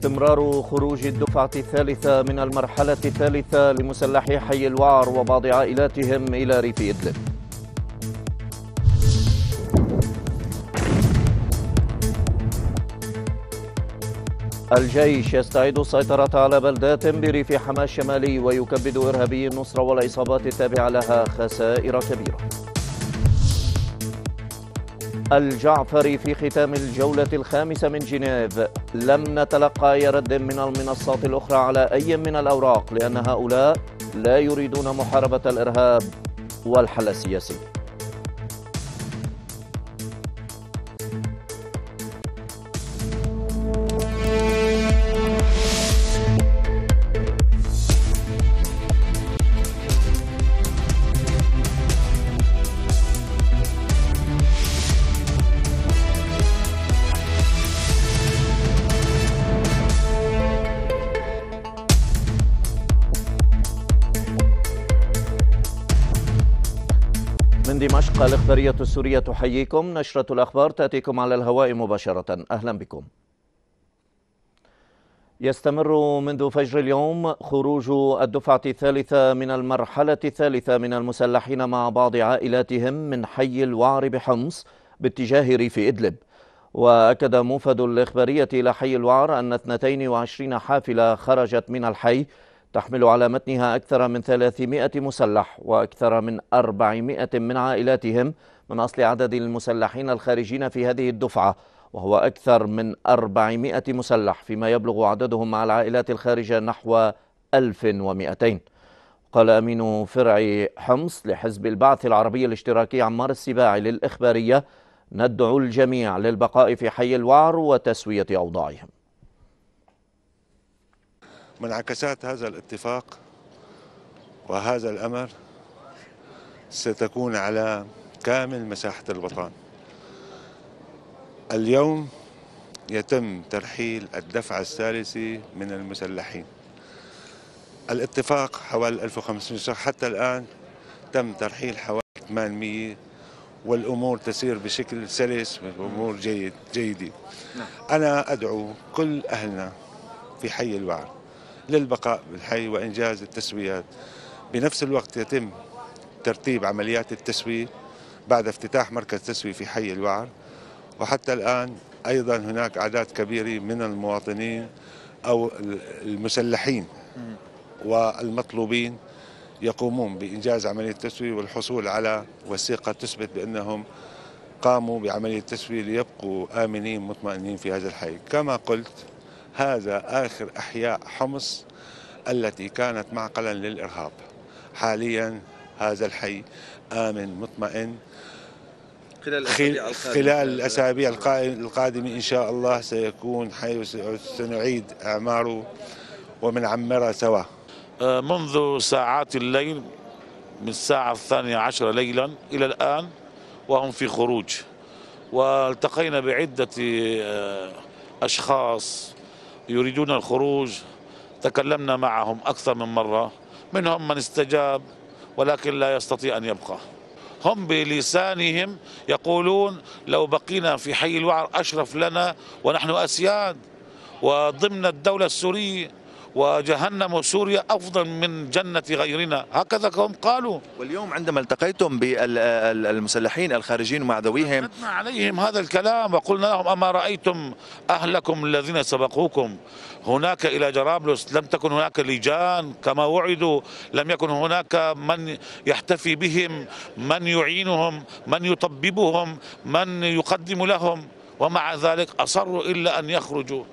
استمرار خروج الدفعة الثالثة من المرحلة الثالثة لمسلحي حي الوعر وبعض عائلاتهم إلى ريف إدلب الجيش يستعيد السيطرة على بلدات بريف حماة الشمالي ويكبد إرهابي النصرة والعصابات التابعة لها خسائر كبيرة الجعفري في ختام الجولة الخامسة من جنيف لم نتلقى أي رد من المنصات الأخرى على أي من الأوراق لأن هؤلاء لا يريدون محاربة الإرهاب والحل السياسي الإخبارية السورية تحييكم نشرة الأخبار تأتيكم على الهواء مباشرة أهلا بكم يستمر منذ فجر اليوم خروج الدفعة الثالثة من المرحلة الثالثة من المسلحين مع بعض عائلاتهم من حي الوعر بحمص باتجاه ريف إدلب وأكد موفد الإخبارية إلى حي الوعر أن 22 حافلة خرجت من الحي تحمل على متنها أكثر من 300 مسلح وأكثر من 400 من عائلاتهم من أصل عدد المسلحين الخارجين في هذه الدفعة وهو أكثر من 400 مسلح فيما يبلغ عددهم مع العائلات الخارجة نحو 1200 قال أمين فرع حمص لحزب البعث العربي الاشتراكي عمار السباعي للإخبارية ندعو الجميع للبقاء في حي الوعر وتسوية أوضاعهم منعكسات هذا الاتفاق وهذا الأمر ستكون على كامل مساحة الوطن اليوم يتم ترحيل الدفعة الثالثة من المسلحين الاتفاق حوالي 1500 شخص حتى الآن تم ترحيل حوالي 800 والأمور تسير بشكل سلس وأمور جيد جيدة نعم. أنا أدعو كل أهلنا في حي الوعر للبقاء بالحي وإنجاز التسويات بنفس الوقت يتم ترتيب عمليات التسوية بعد افتتاح مركز تسوية في حي الوعر وحتى الآن أيضا هناك أعداد كبيرة من المواطنين أو المسلحين والمطلوبين يقومون بإنجاز عملية التسوية والحصول على وثيقة تثبت بأنهم قاموا بعملية التسوية ليبقوا آمنين مطمئنين في هذا الحي كما قلت هذا آخر أحياء حمص التي كانت معقلا للإرهاب حاليا هذا الحي آمن مطمئن خلال, خلال الأسابيع القادمة إن شاء الله سيكون حي سنعيد أعماره عمره سوا آه، منذ ساعات الليل من الساعة الثانية عشرة ليلا إلى الآن وهم في خروج والتقينا بعدة آه، أشخاص يريدون الخروج تكلمنا معهم أكثر من مرة منهم من استجاب ولكن لا يستطيع أن يبقى هم بلسانهم يقولون لو بقينا في حي الوعر أشرف لنا ونحن أسياد وضمن الدولة السورية وجهنم سوريا أفضل من جنة غيرنا هكذا هم قالوا واليوم عندما التقيتم بالمسلحين الخارجين مع ذويهم عليهم هذا الكلام وقلنا لهم أما رأيتم أهلكم الذين سبقوكم هناك إلى جرابلس لم تكن هناك لجان كما وعدوا لم يكن هناك من يحتفي بهم من يعينهم من يطببهم من يقدم لهم ومع ذلك أصروا إلا أن يخرجوا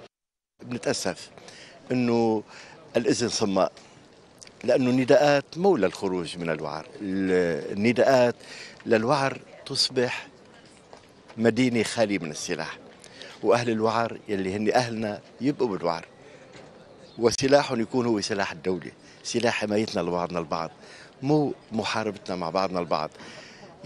بنتأسف انه الاذن صماء لانه النداءات مولى الخروج من الوعر النداءات للوعر تصبح مدينه خاليه من السلاح واهل الوعر يلي هن اهلنا يبقوا بالوعر وسلاحهم يكون هو سلاح الدوله سلاح حمايتنا لبعضنا البعض مو محاربتنا مع بعضنا البعض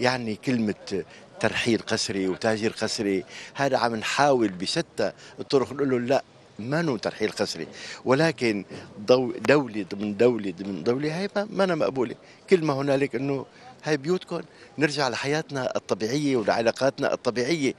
يعني كلمه ترحيل قسري وتهجير قسري هذا عم نحاول بشتى الطرق نقول له لا منو ترحيل قسري ولكن دو دولة ضمن دولة ضمن دولة هاي ما أنا مقبولة كل ما هنالك أنه هاي بيوتكم نرجع لحياتنا الطبيعية ولعلاقاتنا الطبيعية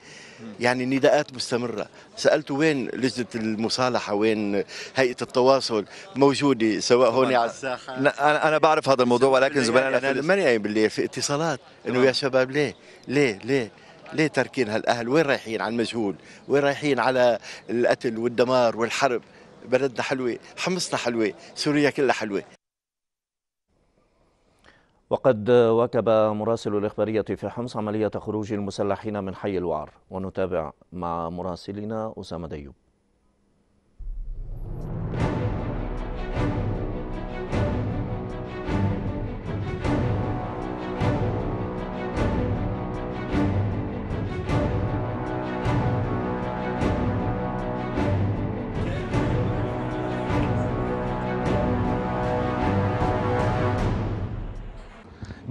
يعني نداءات مستمرة سألت وين لجنة المصالحة وين هيئة التواصل موجودة سواء هون على الساحة أنا أنا بعرف هذا الموضوع ولكن زملائنا أنا ماني قايم بالليل في اتصالات إنه آه. يا شباب ليه ليه ليه ليه تاركين هالاهل وين رايحين على المجهول وين رايحين على القتل والدمار والحرب بلدنا حلوه حمصنا حلوه سوريا كلها حلوه وقد واكب مراسل الإخبارية في حمص عملية خروج المسلحين من حي الوعر ونتابع مع مراسلنا أسامة ديوب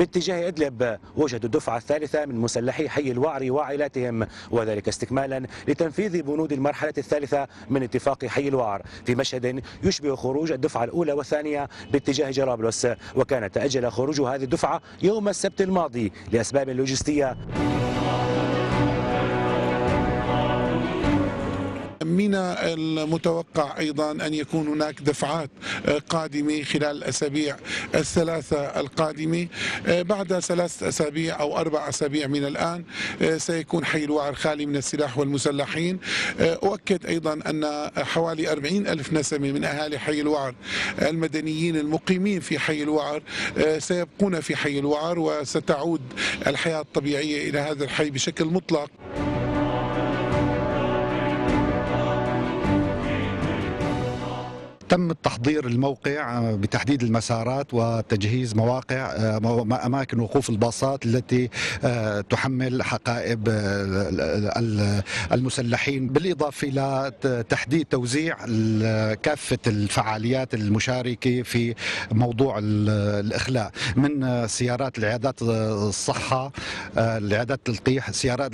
باتجاه إدلب وجدوا الدفعة الثالثة من مسلحي حي الوعري وعائلاتهم وذلك استكمالا لتنفيذ بنود المرحلة الثالثة من اتفاق حي الوعر في مشهد يشبه خروج الدفعة الأولى والثانية باتجاه جرابلس وكان تأجل خروج هذه الدفعة يوم السبت الماضي لأسباب لوجستية من المتوقع أيضا أن يكون هناك دفعات قادمة خلال الأسابيع الثلاثة القادمة بعد ثلاث أسابيع أو أربع أسابيع من الآن سيكون حي الوعر خالي من السلاح والمسلحين أؤكد أيضا أن حوالي 40 ألف نسمة من أهالي حي الوعر المدنيين المقيمين في حي الوعر سيبقون في حي الوعر وستعود الحياة الطبيعية إلى هذا الحي بشكل مطلق تم تحضير الموقع بتحديد المسارات وتجهيز مواقع آه، اماكن وقوف الباصات التي آه، تحمل حقائب آه، المسلحين بالاضافه الى تحديد توزيع كافه الفعاليات المشاركه في موضوع الاخلاء من سيارات العيادات الصحه العيادات التلقيح سيارات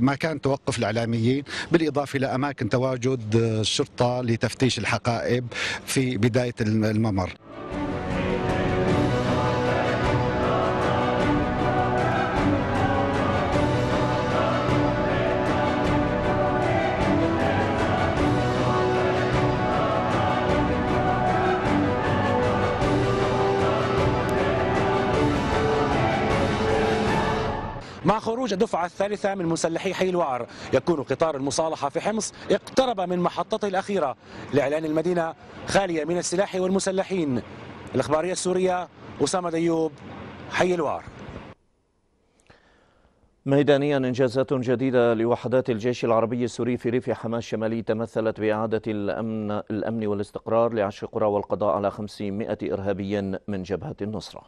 ما كان توقف الاعلاميين بالاضافه الى اماكن تواجد الشرطه لتفتيش الحقائب القائب في بداية الممر خروج الدفعة الثالثة من مسلحي حي الوعر يكون قطار المصالحة في حمص اقترب من محطته الأخيرة لإعلان المدينة خالية من السلاح والمسلحين الأخبارية السورية أسامة ديوب حي الوعر ميدانيا إنجازات جديدة لوحدات الجيش العربي السوري في ريف حماة الشمالي تمثلت بإعادة الأمن, الأمن والاستقرار لعشر قرى والقضاء على 500 إرهابي من جبهة النصرة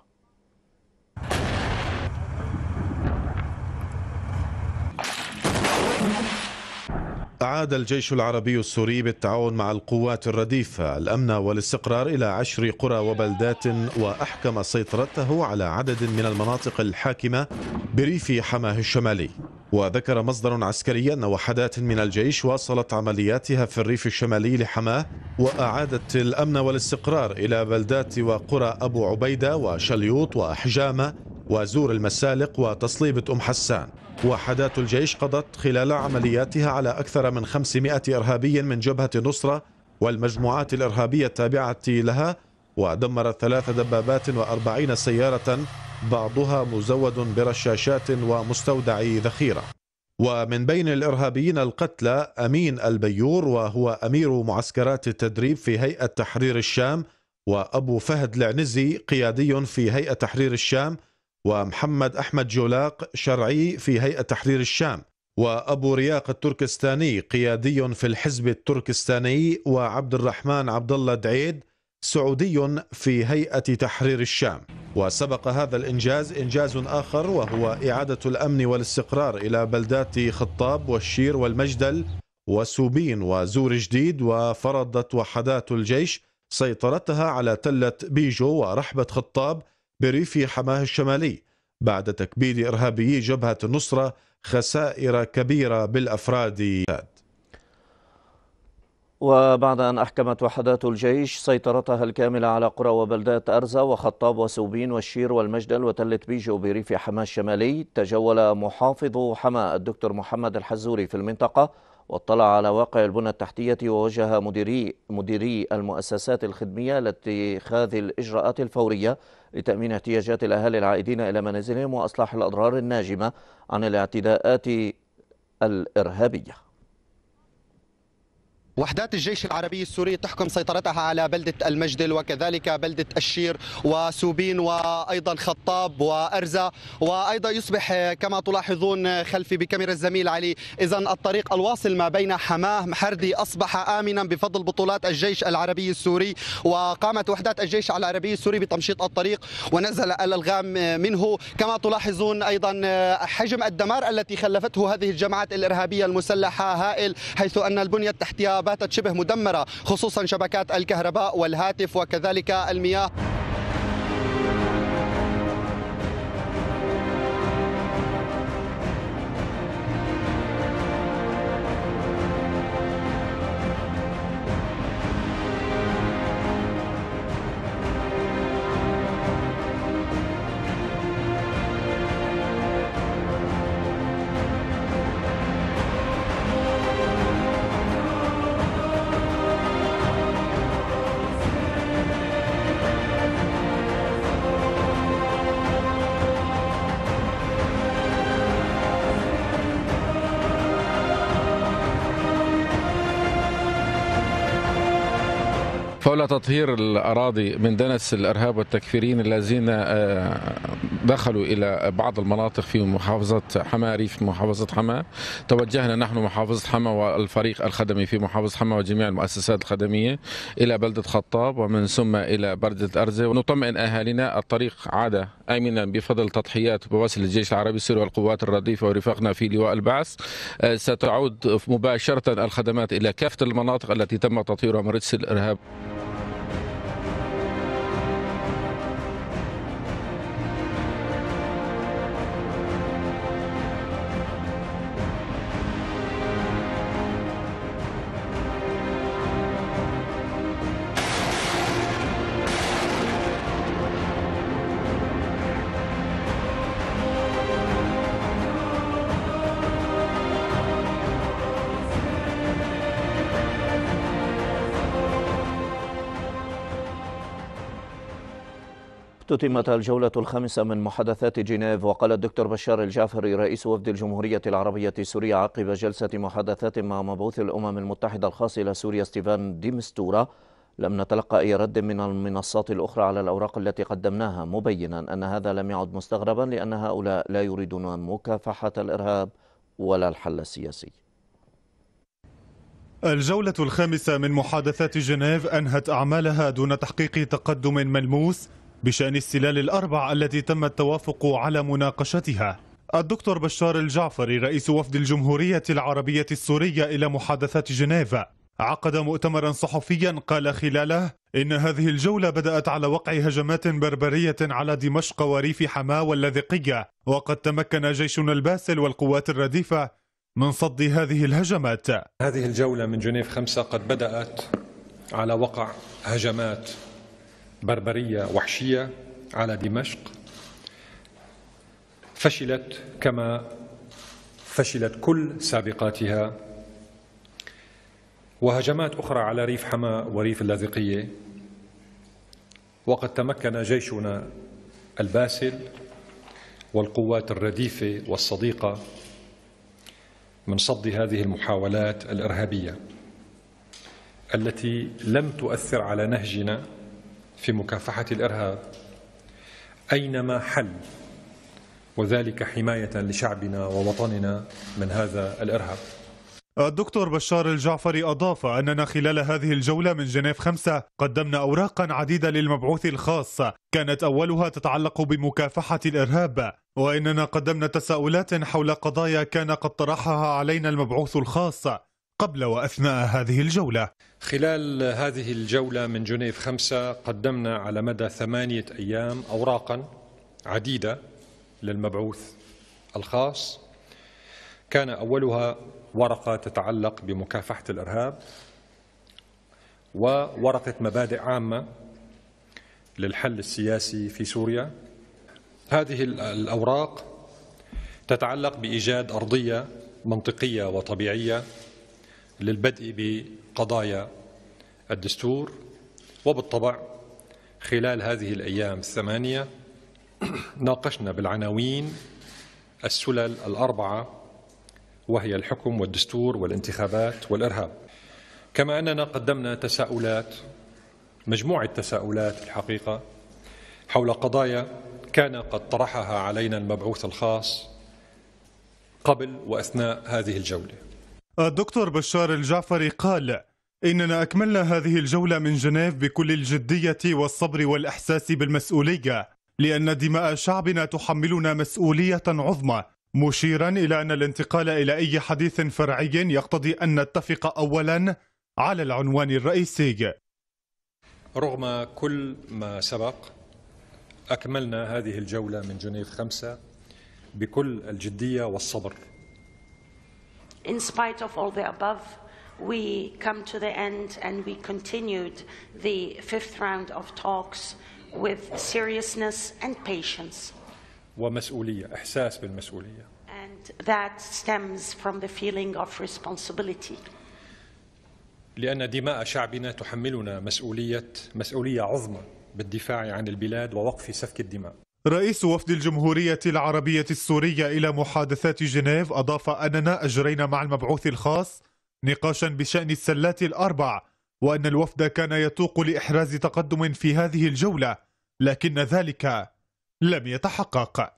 أعاد الجيش العربي السوري بالتعاون مع القوات الرديفة الأمن والاستقرار إلى عشر قرى وبلدات وأحكم سيطرته على عدد من المناطق الحاكمة بريف حماه الشمالي وذكر مصدر عسكري أن وحدات من الجيش واصلت عملياتها في الريف الشمالي لحماه وأعادت الأمن والاستقرار إلى بلدات وقرى أبو عبيدة وشليوط وأحجامة وزور المسالق وتصليبة أم حسان وحدات الجيش قضت خلال عملياتها على أكثر من 500 إرهابي من جبهة النصرة والمجموعات الإرهابية التابعة لها ودمرت ثلاث دبابات وأربعين سيارة بعضها مزود برشاشات ومستودع ذخيرة ومن بين الإرهابيين القتلى أمين البيور وهو أمير معسكرات التدريب في هيئة تحرير الشام وأبو فهد العنزي قيادي في هيئة تحرير الشام ومحمد أحمد جولاق شرعي في هيئة تحرير الشام وأبو رياق التركستاني قيادي في الحزب التركستاني وعبد الرحمن عبد الله دعيد سعودي في هيئة تحرير الشام وسبق هذا الإنجاز إنجاز آخر وهو إعادة الأمن والاستقرار إلى بلدات خطاب والشير والمجدل وسوبين وزور جديد وفرضت وحدات الجيش سيطرتها على تلة بيجو ورحبة خطاب بريف حماه الشمالي بعد تكبيد إرهابي جبهة النصرة خسائر كبيرة بالأفراد وبعد أن أحكمت وحدات الجيش سيطرتها الكاملة على قرى وبلدات أرزة وخطاب وسوبين والشير والمجدل وتلة بيجو بريف حماة الشمالي تجول محافظ حماة الدكتور محمد الحزوري في المنطقة واطلع على واقع البنى التحتية ووجه مديري مديري المؤسسات الخدمية لاتخاذ الإجراءات الفورية لتأمين احتياجات الأهالي العائدين إلى منازلهم وإصلاح الأضرار الناجمة عن الاعتداءات الإرهابية وحدات الجيش العربي السوري تحكم سيطرتها على بلدة المجدل وكذلك بلدة الشير وسوبين وأيضا خطاب وأرزة وأيضا يصبح كما تلاحظون خلفي بكاميرا الزميل علي إذا الطريق الواصل ما بين حماه حردي أصبح آمنا بفضل بطولات الجيش العربي السوري وقامت وحدات الجيش العربي السوري بتمشيط الطريق ونزل الألغام منه كما تلاحظون أيضا حجم الدمار التي خلفته هذه الجماعات الإرهابية المسلحة هائل حيث أن البنية التحتية باتت شبه مدمرة خصوصا شبكات الكهرباء والهاتف وكذلك المياه حول تطهير الأراضي من دنس الإرهاب والتكفيرين الذين آه، دخلوا إلى بعض المناطق في محافظة حماة ريف محافظة حماة توجهنا نحن محافظة حماة والفريق الخدمي في محافظة حماة وجميع المؤسسات الخدمية إلى بلدة خطاب ومن ثم إلى بلدة أرزة ونطمئن أهالينا الطريق عاد آمنا بفضل تضحيات بواسل الجيش العربي السوري والقوات الرديفة ورفاقنا في لواء البعث آه، ستعود مباشرة الخدمات إلى كافة المناطق التي تم تطهيرها من رجس الإرهاب تتمت الجولة الخامسة من محادثات جنيف وقال الدكتور بشار الجعفري رئيس وفد الجمهورية العربية السورية عقب جلسة محادثات مع مبعوث الأمم المتحدة الخاص إلى سوريا ستيفان ديمستورا لم نتلقى أي رد من المنصات الأخرى على الأوراق التي قدمناها مبينا أن هذا لم يعد مستغربا لأن هؤلاء لا يريدون مكافحة الإرهاب ولا الحل السياسي الجولة الخامسة من محادثات جنيف أنهت أعمالها دون تحقيق تقدم ملموس بشأن السلال الأربع التي تم التوافق على مناقشتها الدكتور بشار الجعفري رئيس وفد الجمهورية العربية السورية إلى محادثات جنيف عقد مؤتمرا صحفيا قال خلاله إن هذه الجولة بدأت على وقع هجمات بربرية على دمشق وريف حماة واللاذقية وقد تمكن جيشنا الباسل والقوات الرديفة من صد هذه الهجمات هذه الجولة من جنيف خمسة قد بدأت على وقع هجمات بربرية وحشية على دمشق فشلت كما فشلت كل سابقاتها وهجمات أخرى على ريف حماه وريف اللاذقية وقد تمكن جيشنا الباسل والقوات الرديفة والصديقة من صد هذه المحاولات الإرهابية التي لم تؤثر على نهجنا في مكافحة الإرهاب أينما حل وذلك حماية لشعبنا ووطننا من هذا الإرهاب الدكتور بشار الجعفري أضاف أننا خلال هذه الجولة من جنيف خمسة قدمنا أوراقا عديدة للمبعوث الخاص كانت أولها تتعلق بمكافحة الإرهاب وإننا قدمنا تساؤلات حول قضايا كان قد طرحها علينا المبعوث الخاص قبل وأثناء هذه الجولة خلال هذه الجولة من جنيف خمسة قدمنا على مدى ثمانية أيام أوراقا عديدة للمبعوث الخاص كان أولها ورقة تتعلق بمكافحة الإرهاب وورقة مبادئ عامة للحل السياسي في سوريا هذه الأوراق تتعلق بإيجاد أرضية منطقية وطبيعية للبدء بقضايا الدستور وبالطبع خلال هذه الأيام الثمانية ناقشنا بالعناوين السلل الأربعة وهي الحكم والدستور والانتخابات والإرهاب كما أننا قدمنا تساؤلات مجموعة تساؤلات الحقيقة حول قضايا كان قد طرحها علينا المبعوث الخاص قبل وأثناء هذه الجولة الدكتور بشار الجعفري قال إننا أكملنا هذه الجولة من جنيف بكل الجدية والصبر والإحساس بالمسؤولية لأن دماء شعبنا تحملنا مسؤولية عظمى مشيرا إلى أن الانتقال إلى أي حديث فرعي يقتضي أن نتفق أولا على العنوان الرئيسي رغم كل ما سبق أكملنا هذه الجولة من جنيف خمسة بكل الجدية والصبر in spite of all the above, we come to the end and we continued the fifth round of talks with seriousness and patience. ومسؤولية إحساس بالمسؤولية. And that stems from the feeling of responsibility. لأن دماء شعبنا تحملنا مسؤولية مسؤولية عظمى بالدفاع عن البلاد ووقف سفك الدماء. رئيس وفد الجمهورية العربية السورية إلى محادثات جنيف أضاف أننا أجرينا مع المبعوث الخاص نقاشا بشأن السلات الأربع وأن الوفد كان يتوق لإحراز تقدم في هذه الجولة لكن ذلك لم يتحقق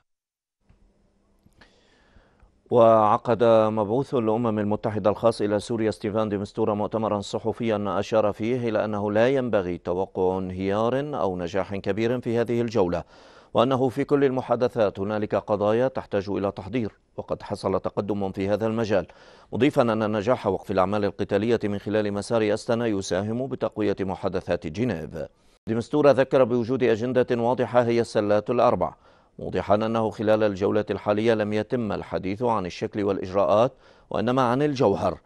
وعقد مبعوث الأمم المتحدة الخاص إلى سوريا ستيفان ديمستورا مؤتمرا صحفيا أشار فيه إلى أنه لا ينبغي توقع انهيار أو نجاح كبير في هذه الجولة وأنه في كل المحادثات هنالك قضايا تحتاج إلى تحضير وقد حصل تقدم في هذا المجال مضيفا أن نجاح وقف الأعمال القتالية من خلال مسار أستنا يساهم بتقوية محادثات جنيف دمستورة ذكر بوجود أجندة واضحة هي السلات الأربع موضحا أنه خلال الجولة الحالية لم يتم الحديث عن الشكل والإجراءات وإنما عن الجوهر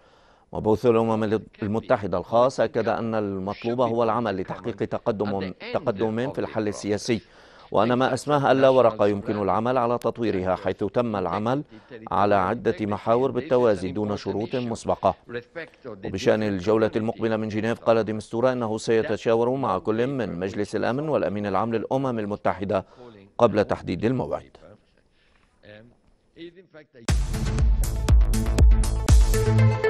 وبوث الأمم المتحدة الخاص أكد أن المطلوب هو العمل لتحقيق تقدم تقدم في الحل السياسي وأن ما أسماه ألا ورقة يمكن العمل على تطويرها حيث تم العمل على عدة محاور بالتوازي دون شروط مسبقة وبشأن الجولة المقبلة من جنيف قال ديمستورا أنه سيتشاور مع كل من مجلس الأمن والأمين العام للأمم المتحدة قبل تحديد الموعد Thank you.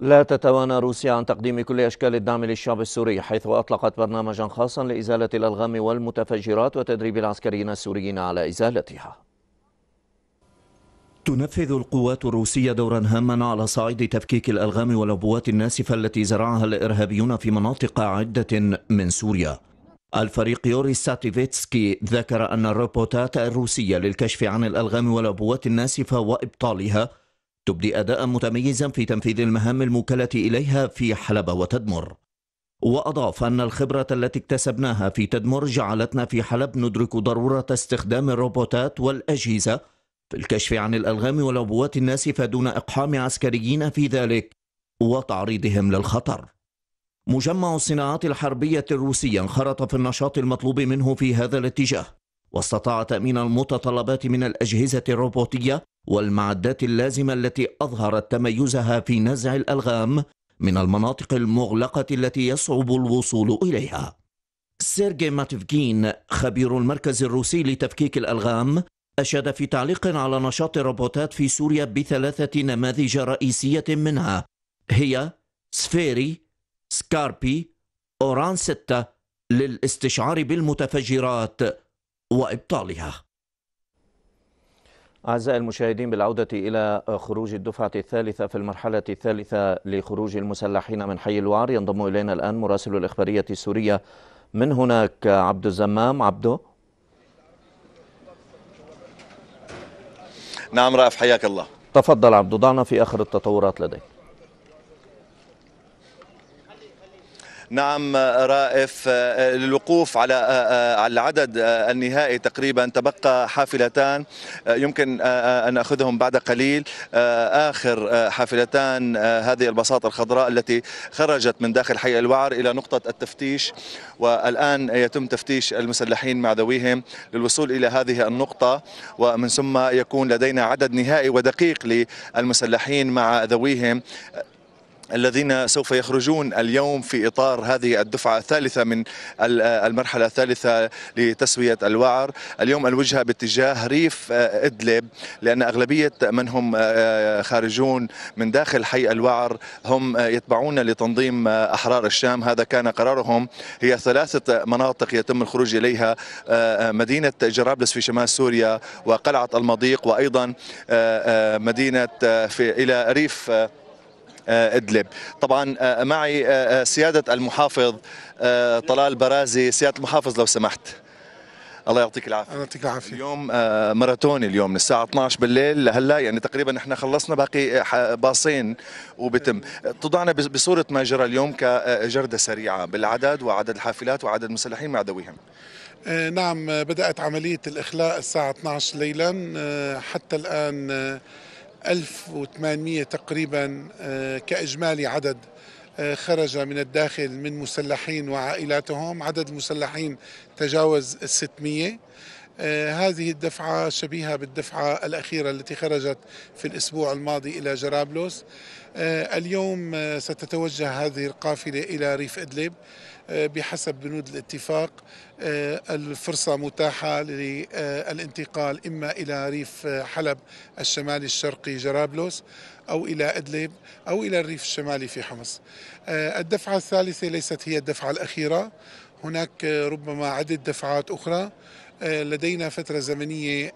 لا تتوانى روسيا عن تقديم كل أشكال الدعم للشعب السوري حيث أطلقت برنامجا خاصا لإزالة الألغام والمتفجرات وتدريب العسكريين السوريين على إزالتها تنفذ القوات الروسية دورا هاما على صعيد تفكيك الألغام والعبوات الناسفة التي زرعها الإرهابيون في مناطق عدة من سوريا الفريق يوري ساتيفيتسكي ذكر أن الروبوتات الروسية للكشف عن الألغام والعبوات الناسفة وإبطالها تبدي أداء متميزا في تنفيذ المهام الموكلة إليها في حلب وتدمر وأضاف أن الخبرة التي اكتسبناها في تدمر جعلتنا في حلب ندرك ضرورة استخدام الروبوتات والأجهزة في الكشف عن الألغام والعبوات الناسفة دون إقحام عسكريين في ذلك وتعريضهم للخطر مجمع الصناعات الحربية الروسي انخرط في النشاط المطلوب منه في هذا الاتجاه واستطاع تأمين المتطلبات من الأجهزة الروبوتية والمعدات اللازمة التي أظهرت تميزها في نزع الألغام من المناطق المغلقة التي يصعب الوصول إليها سيرجي ماتفكين خبير المركز الروسي لتفكيك الألغام أشاد في تعليق على نشاط الروبوتات في سوريا بثلاثة نماذج رئيسية منها هي سفيري سكاربي أوران ستة للاستشعار بالمتفجرات وإبطالها أعزائي المشاهدين بالعودة إلى خروج الدفعة الثالثة في المرحلة الثالثة لخروج المسلحين من حي الوعر ينضم إلينا الآن مراسل الإخبارية السورية من هناك عبد الزمام عبده نعم رأف حياك الله تفضل عبده ضعنا في آخر التطورات لديك نعم رائف آه، آه، للوقوف على آه، العدد النهائي تقريبا تبقى حافلتان يمكن ان اخذهم بعد قليل اخر حافلتان هذه البساطة الخضراء التي خرجت من داخل حي الوعر الى نقطه التفتيش والان يتم تفتيش المسلحين مع ذويهم للوصول الى هذه النقطه ومن ثم يكون لدينا عدد نهائي ودقيق للمسلحين مع ذويهم الذين سوف يخرجون اليوم في إطار هذه الدفعة الثالثة من آه، المرحلة الثالثة لتسوية الوعر اليوم الوجهة باتجاه ريف آه، إدلب لأن أغلبية من هم آه، خارجون من داخل حي الوعر هم يتبعون لتنظيم أحرار الشام هذا كان قرارهم هي ثلاثة مناطق يتم الخروج إليها مدينة جرابلس في شمال سوريا وقلعة المضيق وأيضا مدينة في إلى ريف آه، إدلب طبعا آه، معي آه، سيادة المحافظ طلال برازي سيادة المحافظ لو سمحت الله يعطيك العافيه الله يعطيك العافيه اليوم ماراثوني اليوم من الساعه 12 بالليل لهلا يعني تقريبا احنا خلصنا باقي باصين وبتم تضعنا بصوره ما جرى اليوم كجرده سريعه بالعدد وعدد الحافلات وعدد المسلحين مع ذويهم نعم بدأت عملية الإخلاء الساعة 12 ليلا حتى الآن 1800 تقريبا آه، كإجمالي عدد آه، خرج من الداخل من مسلحين وعائلاتهم عدد المسلحين تجاوز 600 آه، هذه الدفعة شبيهة بالدفعة الأخيرة التي خرجت في الأسبوع الماضي إلى جرابلس اليوم ستتوجه هذه القافلة إلى ريف إدلب آه، بحسب بنود الاتفاق آه، الفرصة متاحة للانتقال إما إلى ريف آه، حلب الشمالي الشرقي جرابلس أو إلى إدلب أو إلى الريف الشمالي في حمص الدفعة الثالثة ليست هي الدفعة الأخيرة هناك ربما عدة دفعات أخرى لدينا فترة زمنية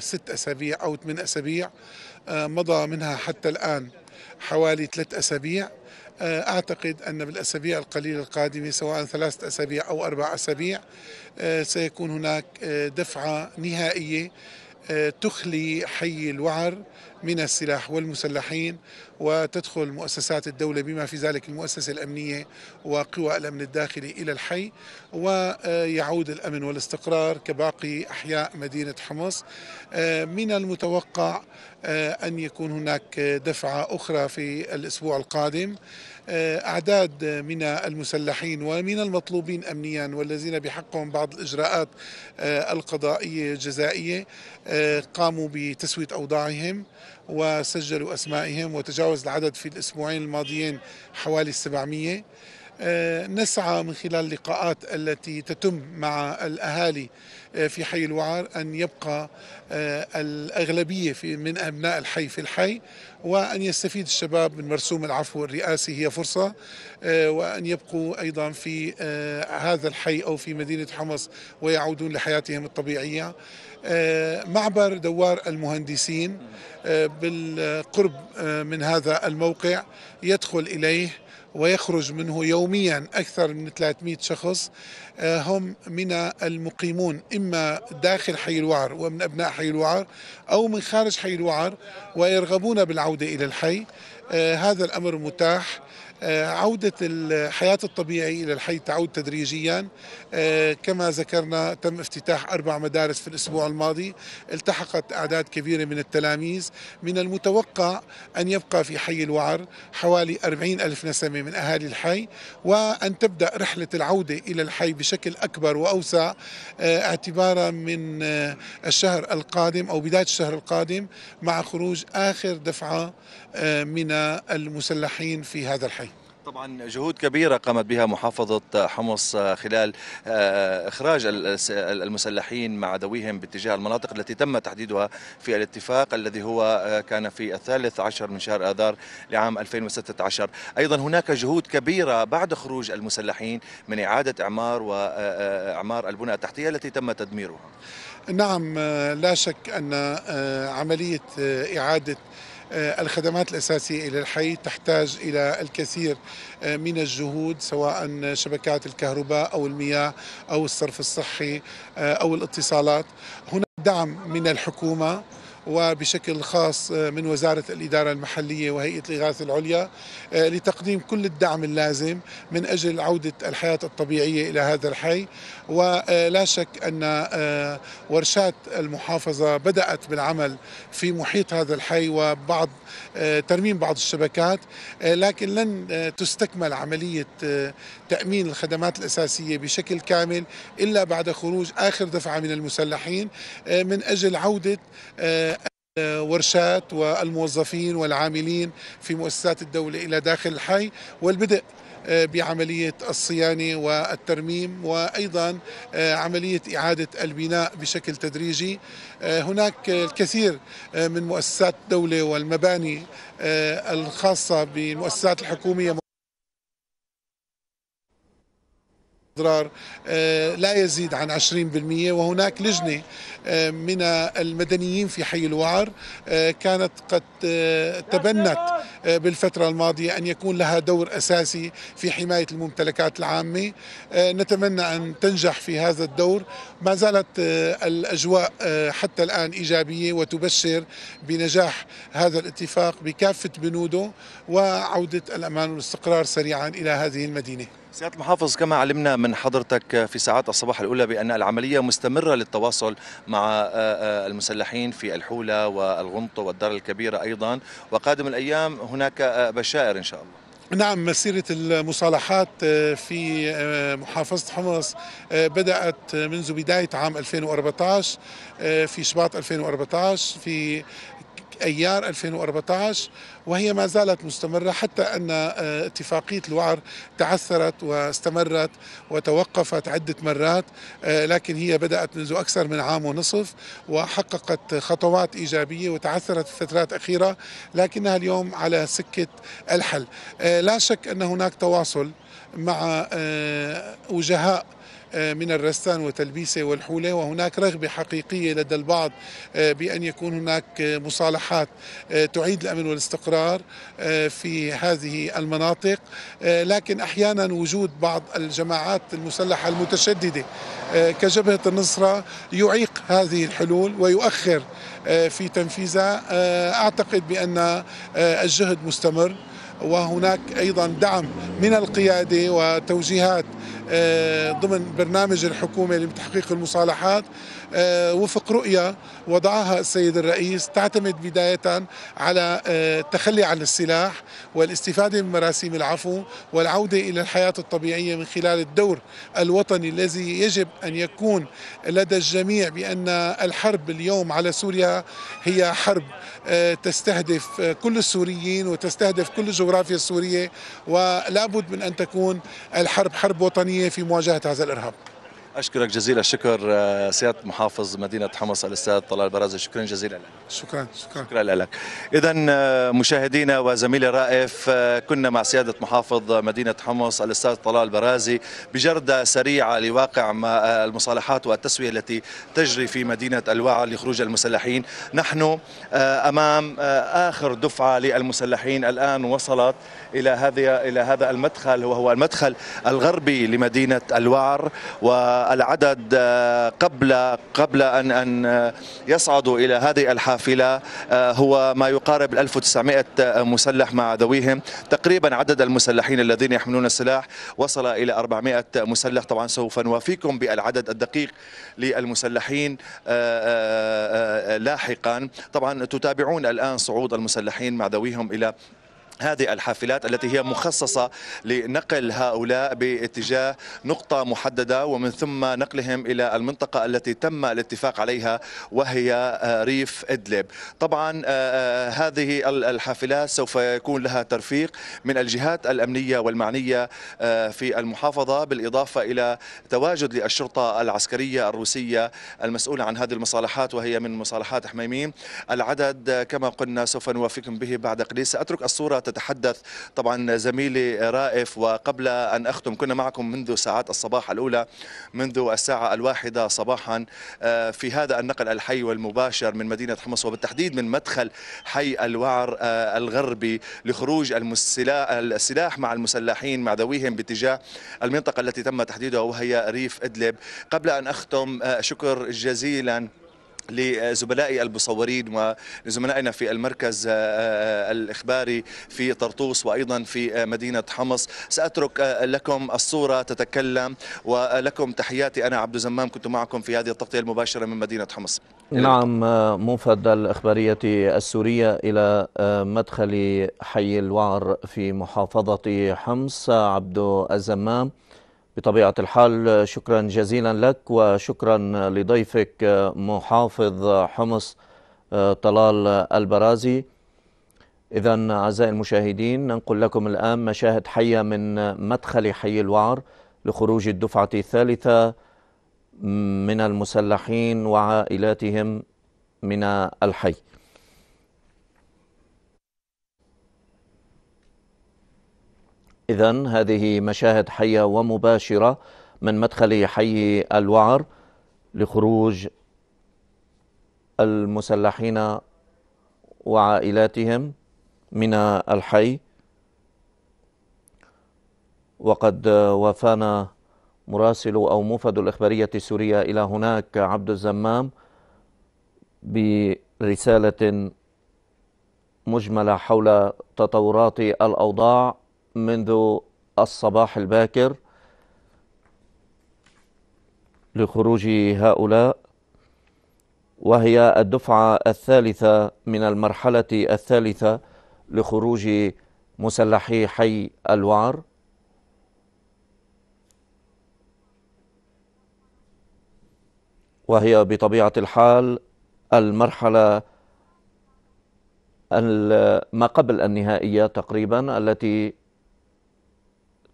ست أسابيع أو ثمان أسابيع مضى منها حتى الآن حوالي ثلاث أسابيع آه، أعتقد أن بالأسابيع القليلة القادمة سواء ثلاثة أسابيع أو أربع أسابيع آه، سيكون هناك آه، دفعة نهائية آه، تخلي حي الوعر من السلاح والمسلحين وتدخل مؤسسات الدولة بما في ذلك المؤسسة الأمنية وقوى الأمن الداخلي إلى الحي ويعود الأمن والاستقرار كباقي أحياء مدينة حمص آه، من المتوقع آه، أن يكون هناك دفعة أخرى في الأسبوع القادم آه، أعداد من المسلحين ومن المطلوبين أمنيا والذين بحقهم بعض الإجراءات آه، القضائية الجزائية آه، قاموا بتسوية أوضاعهم وسجلوا أسمائهم وتجاوز العدد في الأسبوعين الماضيين حوالي 700 آه، نسعى من خلال اللقاءات التي تتم مع الأهالي آه، في حي الوعر أن يبقى آه، الأغلبية في من أبناء الحي في الحي وأن يستفيد الشباب من مرسوم العفو الرئاسي هي فرصة وأن يبقوا أيضا في هذا الحي أو في مدينة حمص ويعودون لحياتهم الطبيعية معبر دوار المهندسين بالقرب من هذا الموقع يدخل إليه ويخرج منه يوميا أكثر من 300 شخص آه، هم من المقيمون إما داخل حي الوعر ومن أبناء حي الوعر أو من خارج حي الوعر ويرغبون بالعودة إلى الحي آه، هذا الأمر متاح آه، عودة الحياة الطبيعي إلى الحي تعود تدريجيا آه، كما ذكرنا تم افتتاح أربع مدارس في الأسبوع الماضي التحقت أعداد كبيرة من التلاميذ من المتوقع أن يبقى في حي الوعر حوالي 40 ألف نسمة من أهالي الحي وأن تبدأ رحلة العودة إلى الحي بشكل أكبر وأوسع آه، اعتبارا من الشهر القادم أو بداية الشهر القادم مع خروج آخر دفعة من المسلحين في هذا الحي طبعا جهود كبيرة قامت بها محافظة حمص خلال آه، إخراج المسلحين مع ذويهم باتجاه المناطق التي تم تحديدها في الاتفاق الذي هو آه، كان في الثالث عشر من شهر آذار لعام 2016 أيضا هناك جهود كبيرة بعد خروج المسلحين من إعادة إعمار وإعمار آه، البنى التحتية التي تم تدميرها نعم لا شك أن عملية إعادة آه، الخدمات الأساسية إلى الحي تحتاج إلى الكثير آه، من الجهود سواء شبكات الكهرباء أو المياه أو الصرف الصحي آه، أو الاتصالات هنا دعم من الحكومة وبشكل خاص آه، من وزارة الإدارة المحلية وهيئة الإغاثة العليا آه، لتقديم كل الدعم اللازم من أجل عودة الحياة الطبيعية إلى هذا الحي ولا آه، شك أن ورشات المحافظة بدأت بالعمل في محيط هذا الحي وبعض ترميم بعض الشبكات لكن لن تستكمل عملية تأمين الخدمات الأساسية بشكل كامل إلا بعد خروج آخر دفعة من المسلحين من أجل عودة ورشات والموظفين والعاملين في مؤسسات الدولة إلى داخل الحي والبدء آه، بعملية الصيانة والترميم وأيضا آه، عملية إعادة البناء بشكل تدريجي آه، هناك الكثير من مؤسسات الدولة والمباني الخاصة بمؤسسات الحكومية اضرار لا يزيد عن 20% وهناك لجنه آه، من المدنيين في حي الوعر آه، كانت قد آه، تبنت بالفترة الماضية أن يكون لها دور أساسي في حماية الممتلكات العامة نتمنى أن تنجح في هذا الدور ما زالت الأجواء حتى الآن إيجابية وتبشر بنجاح هذا الاتفاق بكافة بنوده وعودة الأمان والاستقرار سريعا إلى هذه المدينة سيادة المحافظ كما علمنا من حضرتك في ساعات الصباح الأولى بأن العملية مستمرة للتواصل مع مع آه، آه، المسلحين في الحولة والغنطة والدار الكبيرة أيضا وقادم الأيام هناك آه، بشائر إن شاء الله نعم مسيرة المصالحات في محافظة حمص بدأت منذ بداية عام 2014 في شباط 2014 في ايار 2014 وهي ما زالت مستمره حتى ان آه، اتفاقيه الوعر تعثرت واستمرت وتوقفت عده مرات آه، لكن هي بدات منذ اكثر من عام ونصف وحققت خطوات ايجابيه وتعثرت في فترات اخيره لكنها اليوم على سكه الحل آه، لا شك ان هناك تواصل مع وجهاء من الرستان وتلبيسه والحولة وهناك رغبة حقيقية لدى البعض آه، بأن يكون هناك مصالحات آه، تعيد الأمن والاستقرار آه، في هذه المناطق لكن أحيانا وجود بعض الجماعات المسلحة المتشددة كجبهة النصرة يعيق هذه الحلول ويؤخر في تنفيذها أعتقد بأن الجهد مستمر وهناك ايضا دعم من القياده وتوجيهات آه، ضمن برنامج الحكومة لتحقيق المصالحات آه، وفق رؤية وضعها السيد الرئيس تعتمد بداية على آه، التخلي عن السلاح والاستفادة من مراسيم العفو والعودة إلى الحياة الطبيعية من خلال الدور الوطني الذي يجب أن يكون لدى الجميع بأن الحرب اليوم على سوريا هي حرب تستهدف كل السوريين وتستهدف كل الجغرافيا السورية ولا بد من أن تكون الحرب حرب وطنية الوطنية في مواجهة هذا الإرهاب اشكرك جزيل الشكر آه، سياده محافظ مدينه حمص الاستاذ طلال برازي شكرا جزيلا لك شكرا شكرا شكرا لك اذا آه، مشاهدينا وزميلي رائف آه، كنا مع سياده محافظ مدينه حمص الاستاذ طلال برازي بجرده سريعه لواقع المصالحات والتسويه التي تجري في مدينه الوعر لخروج المسلحين نحن امام اخر دفعه للمسلحين الان وصلت الى هذه الى هذا المدخل وهو المدخل الغربي لمدينه الوعر و العدد آه، قبل قبل ان ان آه، يصعدوا الى هذه الحافله آه، هو ما يقارب 1900 مسلح مع ذويهم تقريبا عدد المسلحين الذين يحملون السلاح وصل الى 400 مسلح طبعا سوف نوافيكم بالعدد الدقيق للمسلحين لاحقا طبعا تتابعون الان صعود المسلحين مع ذويهم الى هذه الحافلات التي هي مخصصة لنقل هؤلاء باتجاه نقطة محددة ومن ثم نقلهم إلى المنطقة التي تم الاتفاق عليها وهي آه، ريف إدلب طبعا آه، آه، هذه الحافلات سوف يكون لها ترفيق من الجهات الأمنية والمعنية في المحافظة بالإضافة إلى تواجد للشرطة العسكرية الروسية المسؤولة عن هذه المصالحات وهي من مصالحات حميميم العدد كما قلنا سوف نوافقكم به بعد قليل سأترك الصورة يتحدث طبعا زميلي رائف وقبل أن أختم كنا معكم منذ ساعات الصباح الأولى منذ الساعة الواحدة صباحا آه، في هذا النقل الحي والمباشر من مدينة حمص وبالتحديد من مدخل حي الوعر آه، الغربي لخروج السلاح مع المسلحين مع ذويهم باتجاه المنطقة التي تم تحديدها وهي ريف إدلب قبل أن أختم آه، شكر جزيلا لزملائي المصورين ولزملائنا في المركز آه، آه، الإخباري في طرطوس وأيضا في آه، مدينة حمص سأترك لكم الصورة تتكلم ولكم تحياتي أنا عبد زمام كنت معكم في هذه التغطية المباشرة من مدينة حمص نعم موفد الإخبارية السورية إلى مدخل حي الوعر في محافظة حمص عبد الزمام بطبيعة الحال شكرا جزيلا لك وشكرا لضيفك محافظ حمص آه، طلال البرازي إذا أعزائي المشاهدين ننقل لكم الآن مشاهد حية من مدخل حي الوعر لخروج الدفعة الثالثة من المسلحين وعائلاتهم من الحي إذا هذه مشاهد حية ومباشرة من مدخل حي الوعر لخروج المسلحين وعائلاتهم من الحي وقد وافانا مراسل أو موفد الإخبارية السورية إلى هناك عبد الزمام برسالة مجملة حول تطورات الأوضاع منذ الصباح الباكر لخروج هؤلاء وهي الدفعة الثالثة من المرحلة الثالثة لخروج مسلحي حي الوعر وهي بطبيعة الحال المرحلة ما قبل النهائية تقريبا التي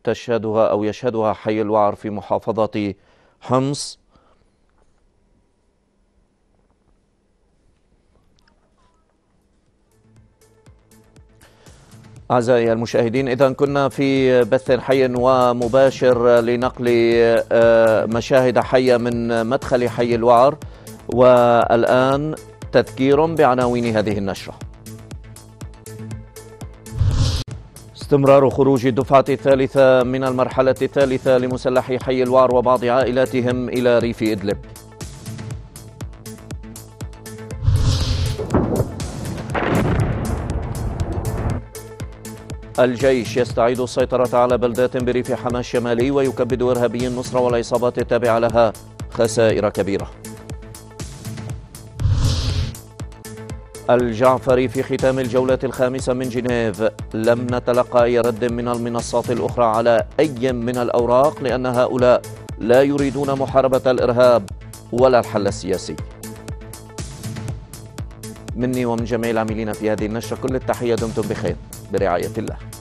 تشهدها أو يشهدها حي الوعر في محافظة حمص أعزائي المشاهدين إذا كنا في بث حي ومباشر لنقل آه، مشاهد حية من مدخل حي الوعر والآن تذكير بعناوين هذه النشره استمرار خروج الدفعة الثالثة من المرحلة الثالثة لمسلحي حي الوعر وبعض عائلاتهم إلى ريف إدلب الجيش يستعيد السيطرة على بلدات بريف حماة الشمالي ويكبد إرهابي النصرة والعصابات التابعة لها خسائر كبيرة الجعفري في ختام الجولة الخامسة من جنيف لم نتلقى أي رد من المنصات الأخرى على أي من الأوراق لأن هؤلاء لا يريدون محاربة الإرهاب ولا الحل السياسي مني ومن جميع العاملين في هذه النشرة كل التحية دمتم بخير برعاية الله